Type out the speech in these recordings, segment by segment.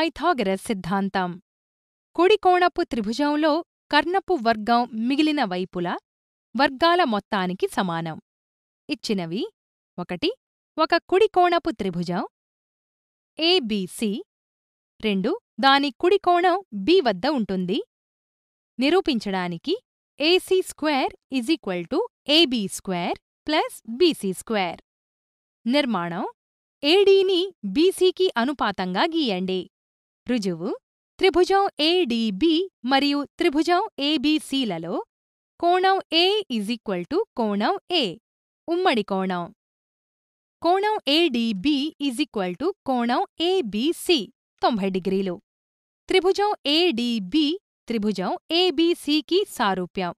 Pythagoras సిద్ధాంతం కుడికోణపు త్రిభుజంలో కర్ణపు వర్గం మిగిలిన వైపులా వర్గాల మొత్తానికి సమానం ఇచ్చినవి ఒకటి ఒక కుడికోణపు త్రిభుజం ఏబిసి రెండు దాని కుడికోణం బి వద్ద ఉంటుంది నిరూపించడానికి AC square is equal to AB square plus BC square నిర్మాణం ఏడీని బీసీకి అనుపాతంగా గీయండి రుజువు త్రిభుజం ఏడిబి మరియు త్రిభుజం ఏబిసిలలో కోణం ఏ ఈక్వల్ టు కోణం ఏ ఉమ్మడి కోణం కోణం ఏడిబి ఈక్వల్ టు కోణం ఏబిసి తొంభై డిగ్రీలు త్రిభుజం ఏడిబి త్రిభుజం ఏబిసికి సారూప్యం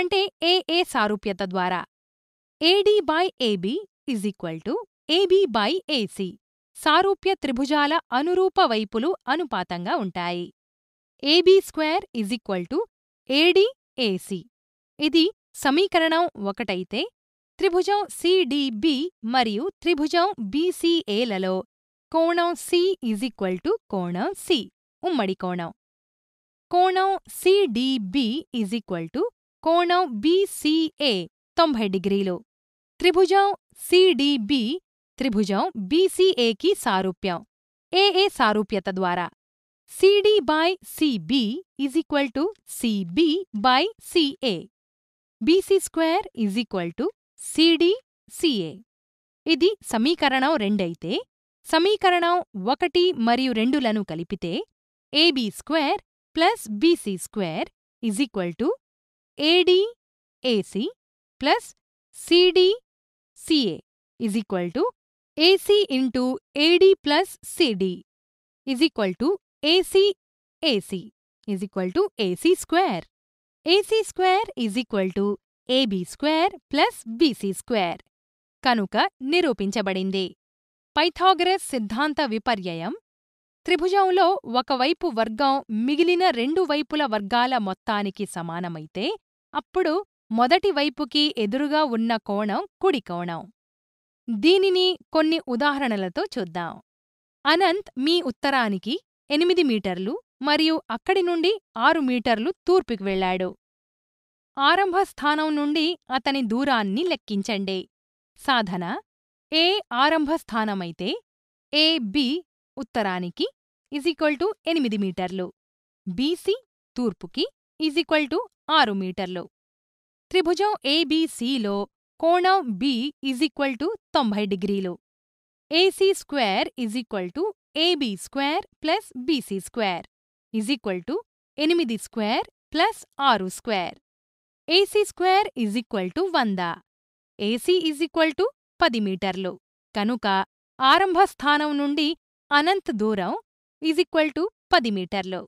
అంటే ఏఏ సారూప్యత ద్వారా AD by AB equal to AB by AC సారూప్య త్రిభుజాల అనురూప వైపులు అనుపాతంగా ఉంటాయి AB square is equal to AD ఇది సమీకరణం ఒకటైతే త్రిభుజం సిడిబి మరియు త్రిభుజం బీసీఏలలో కోణం సి ఇజ్ ఈక్వల్ టు కోణం సి ఉమ్మడి కోణం కోణం సిడిబి ఇజ్ ఈక్వల్ టు కోణం బీసీఏ తొంభై డిగ్రీలు త్రిభుజం సిడిబి త్రిభుజం బీసీఏకి సారూప్యం ఏఏ సారూప్యత ద్వారా CD by CB is equal to CB by CA BC square is to CD CA ఇది సమీకరణం రెండైతే సమీకరణం ఒకటి మరియు రెండులను కలిపితే AB square plus BC square is to AD AC plus CD CA is to AC into AD plus CD is equal to AC AC is equal to AC square AC square is equal to AB square plus BC square కనుక నిరూపించబడింది Pythagoras సిద్ధాంత విపర్యయం త్రిభుజంలో ఒకవైపు వర్గం మిగిలిన రెండు వైపుల వర్గాల మొత్తానికి సమానమైతే అప్పుడు మొదటి వైపుకి ఎదురుగా ఉన్న కోణం కుడి కోణం దీనిని కొన్ని ఉదాహరణలతో చూద్దాం అనంత్ మీ ఉత్తరానికి ఎనిమిది మీటర్లు మరియు అక్కడి నుండి ఆరు మీటర్లు తూర్పుకి వెళ్లాడు ఆరంభ స్థానం నుండి అతని దూరాన్ని లెక్కించండి సాధన ఏ ఆరంభ స్థానమైతే ఏ బి ఉత్తరానికి ఈజ్ఈక్వల్ టు ఎనిమిది మీటర్లు బిసి తూర్పుకి ఈజ్ఈక్వల్ టు ఆరు మీటర్లు త్రిభుజం ఏబిసిలో కోణం బి ఈజ్ ఈక్వల్ టు తొంభై డిగ్రీలు AC square is equal to AB square plus BC square is equal to ఎనిమిది స్క్వేర్ ప్లస్ ఆరు square AC square is equal to వంద ఏసీ ఈజ్ ఈక్వల్ టు పది మీటర్లు కనుక ఆరంభ స్థానం నుండి అనంత్ దూరం ఈజ్ ఈక్వల్ టు పది మీటర్లు